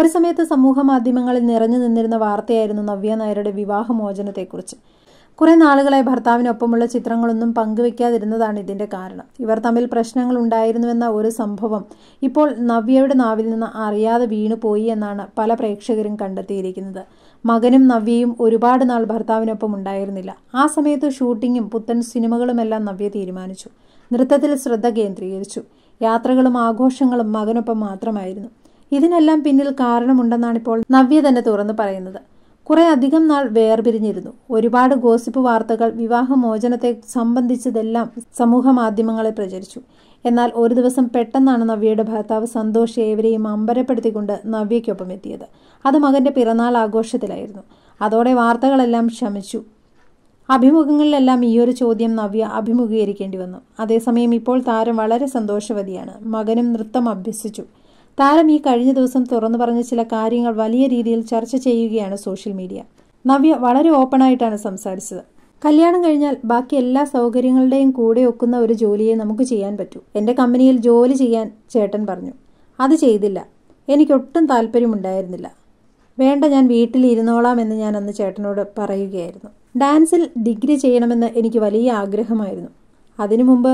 ഒരു സമയത്ത് സമൂഹ മാധ്യമങ്ങളിൽ നിറഞ്ഞു നിന്നിരുന്ന വാർത്തയായിരുന്നു നവ്യ നായരുടെ വിവാഹമോചനത്തെക്കുറിച്ച് കുറെ നാളുകളായി ഭർത്താവിനൊപ്പമുള്ള ചിത്രങ്ങളൊന്നും പങ്കുവെക്കാതിരുന്നതാണ് ഇതിന്റെ കാരണം ഇവർ തമ്മിൽ പ്രശ്നങ്ങൾ ഉണ്ടായിരുന്നുവെന്ന ഒരു സംഭവം ഇപ്പോൾ നവ്യയുടെ നാവിൽ നിന്ന് അറിയാതെ വീണുപോയി എന്നാണ് പല പ്രേക്ഷകരും കണ്ടെത്തിയിരിക്കുന്നത് മകനും നവ്യയും ഒരുപാട് നാൾ ഭർത്താവിനൊപ്പം ഉണ്ടായിരുന്നില്ല ആ സമയത്ത് ഷൂട്ടിങ്ങും പുത്തൻ സിനിമകളുമെല്ലാം നവ്യ തീരുമാനിച്ചു നൃത്തത്തിൽ ശ്രദ്ധ കേന്ദ്രീകരിച്ചു യാത്രകളും ആഘോഷങ്ങളും മകനൊപ്പം മാത്രമായിരുന്നു ഇതിനെല്ലാം പിന്നിൽ കാരണമുണ്ടെന്നാണ് ഇപ്പോൾ നവ്യ തന്നെ തുറന്നു പറയുന്നത് കുറെ അധികം നാൾ വേർപിരിഞ്ഞിരുന്നു ഒരുപാട് ഗോസിപ്പ് വാർത്തകൾ വിവാഹമോചനത്തെ സംബന്ധിച്ചതെല്ലാം സമൂഹ മാധ്യമങ്ങളെ പ്രചരിച്ചു എന്നാൽ ഒരു ദിവസം പെട്ടെന്നാണ് നവ്യയുടെ ഭർത്താവ് സന്തോഷ് ഏവരെയും അമ്പരപ്പെടുത്തിക്കൊണ്ട് നവ്യയ്ക്കൊപ്പം എത്തിയത് അത് മകന്റെ പിറന്നാൾ ആഘോഷത്തിലായിരുന്നു അതോടെ വാർത്തകളെല്ലാം ശമിച്ചു അഭിമുഖങ്ങളിലെല്ലാം ഈയൊരു ചോദ്യം നവ്യ അഭിമുഖീകരിക്കേണ്ടി വന്നു അതേസമയം ഇപ്പോൾ താരം വളരെ സന്തോഷവതിയാണ് മകനും നൃത്തം അഭ്യസിച്ചു താരം ഈ കഴിഞ്ഞ ദിവസം തുറന്നു പറഞ്ഞ ചില കാര്യങ്ങൾ വലിയ രീതിയിൽ ചർച്ച ചെയ്യുകയാണ് സോഷ്യൽ മീഡിയ നവ്യ വളരെ ഓപ്പണായിട്ടാണ് സംസാരിച്ചത് കല്യാണം കഴിഞ്ഞാൽ ബാക്കി എല്ലാ സൗകര്യങ്ങളുടെയും കൂടെ ഒക്കുന്ന ഒരു ജോലിയെ നമുക്ക് ചെയ്യാൻ പറ്റൂ എൻ്റെ കമ്പനിയിൽ ജോലി ചെയ്യാൻ ചേട്ടൻ പറഞ്ഞു അത് ചെയ്തില്ല എനിക്കൊട്ടും താല്പര്യമുണ്ടായിരുന്നില്ല വേണ്ട ഞാൻ ഇരുന്നോളാം എന്ന് ഞാൻ അന്ന് ചേട്ടനോട് പറയുകയായിരുന്നു ഡാൻസിൽ ഡിഗ്രി ചെയ്യണമെന്ന് എനിക്ക് വലിയ ആഗ്രഹമായിരുന്നു അതിനു മുമ്പ്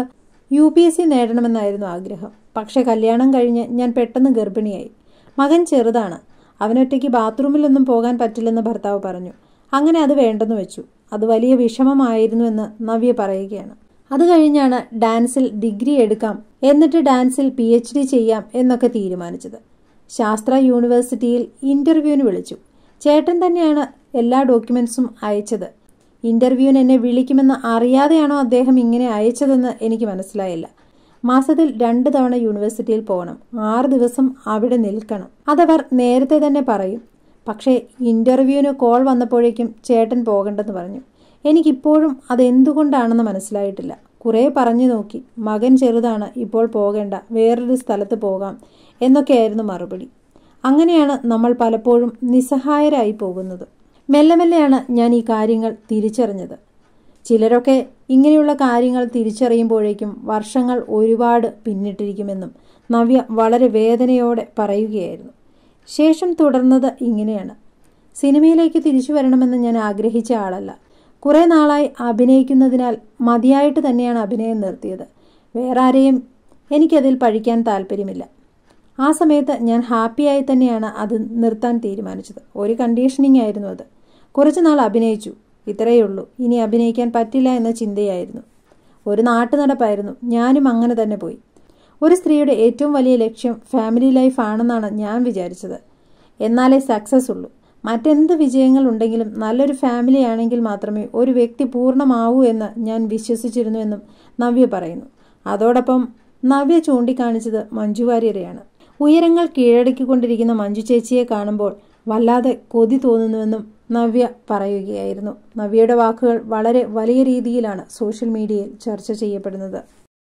യു പി എസ് സി നേടണമെന്നായിരുന്നു ആഗ്രഹം പക്ഷേ കല്യാണം കഴിഞ്ഞ് ഞാൻ പെട്ടെന്ന് ഗർഭിണിയായി മകൻ ചെറുതാണ് അവനൊറ്റയ്ക്ക് ബാത്റൂമിലൊന്നും പോകാൻ പറ്റില്ലെന്ന് ഭർത്താവ് പറഞ്ഞു അങ്ങനെ അത് വേണ്ടെന്ന് വെച്ചു അത് വലിയ വിഷമമായിരുന്നുവെന്ന് നവ്യ പറയുകയാണ് അത് കഴിഞ്ഞാണ് ഡാൻസിൽ ഡിഗ്രി എടുക്കാം എന്നിട്ട് ഡാൻസിൽ പി എച്ച് ഡി ചെയ്യാം എന്നൊക്കെ തീരുമാനിച്ചത് ശാസ്ത്ര യൂണിവേഴ്സിറ്റിയിൽ ഇൻ്റർവ്യൂവിന് വിളിച്ചു ചേട്ടൻ തന്നെയാണ് എല്ലാ ഡോക്യുമെൻസും അയച്ചത് ഇന്റർവ്യൂവിന് എന്നെ വിളിക്കുമെന്ന് അറിയാതെയാണോ അദ്ദേഹം ഇങ്ങനെ അയച്ചതെന്ന് എനിക്ക് മനസ്സിലായില്ല മാസത്തിൽ രണ്ട് തവണ യൂണിവേഴ്സിറ്റിയിൽ പോകണം ആറ് ദിവസം അവിടെ നിൽക്കണം അതവർ നേരത്തെ തന്നെ പറയും പക്ഷേ ഇന്റർവ്യൂവിന് കോൾ വന്നപ്പോഴേക്കും ചേട്ടൻ പോകണ്ടെന്ന് പറഞ്ഞു എനിക്കിപ്പോഴും അതെന്തുകൊണ്ടാണെന്ന് മനസ്സിലായിട്ടില്ല കുറേ പറഞ്ഞു നോക്കി മകൻ ചെറുതാണ് ഇപ്പോൾ പോകേണ്ട വേറൊരു സ്ഥലത്ത് പോകാം എന്നൊക്കെയായിരുന്നു മറുപടി അങ്ങനെയാണ് നമ്മൾ പലപ്പോഴും നിസ്സഹായരായി പോകുന്നത് മെല്ലെ മെല്ലെയാണ് ഞാൻ ഈ കാര്യങ്ങൾ തിരിച്ചറിഞ്ഞത് ചിലരൊക്കെ ഇങ്ങനെയുള്ള കാര്യങ്ങൾ തിരിച്ചറിയുമ്പോഴേക്കും വർഷങ്ങൾ ഒരുപാട് പിന്നിട്ടിരിക്കുമെന്നും നവ്യ വളരെ വേദനയോടെ പറയുകയായിരുന്നു ശേഷം തുടർന്നത് ഇങ്ങനെയാണ് സിനിമയിലേക്ക് തിരിച്ചു വരണമെന്ന് ഞാൻ ആഗ്രഹിച്ച ആളല്ല കുറേ നാളായി അഭിനയിക്കുന്നതിനാൽ മതിയായിട്ട് തന്നെയാണ് അഭിനയം നിർത്തിയത് വേറെ ആരെയും എനിക്കതിൽ പഴിക്കാൻ താല്പര്യമില്ല ആ സമയത്ത് ഞാൻ ഹാപ്പിയായി തന്നെയാണ് അത് നിർത്താൻ തീരുമാനിച്ചത് ഒരു കണ്ടീഷനിങ് ആയിരുന്നു അത് കുറച്ചുനാൾ അഭിനയിച്ചു ഇത്രയേ ഉള്ളൂ ഇനി അഭിനയിക്കാൻ പറ്റില്ല എന്ന ചിന്തയായിരുന്നു ഒരു നാട്ടു നടപ്പായിരുന്നു ഞാനും അങ്ങനെ തന്നെ പോയി ഒരു സ്ത്രീയുടെ ഏറ്റവും വലിയ ലക്ഷ്യം ഫാമിലി ലൈഫ് ആണെന്നാണ് ഞാൻ വിചാരിച്ചത് എന്നാലേ സക്സസ് ഉള്ളൂ മറ്റെന്ത് വിജയങ്ങൾ ഉണ്ടെങ്കിലും നല്ലൊരു ഫാമിലി ആണെങ്കിൽ മാത്രമേ ഒരു വ്യക്തി പൂർണ്ണമാവൂ എന്ന് ഞാൻ വിശ്വസിച്ചിരുന്നുവെന്നും നവ്യ പറയുന്നു അതോടൊപ്പം നവ്യ ചൂണ്ടിക്കാണിച്ചത് മഞ്ജു വാര്യരെയാണ് ഉയരങ്ങൾ കീഴടക്കിക്കൊണ്ടിരിക്കുന്ന മഞ്ജു ചേച്ചിയെ കാണുമ്പോൾ വല്ലാതെ കൊതി തോന്നുന്നുവെന്നും നവ്യ പറയുകയായിരുന്നു നവ്യയുടെ വാക്കുകൾ വളരെ വലിയ രീതിയിലാണ് സോഷ്യൽ മീഡിയയിൽ ചർച്ച ചെയ്യപ്പെടുന്നത്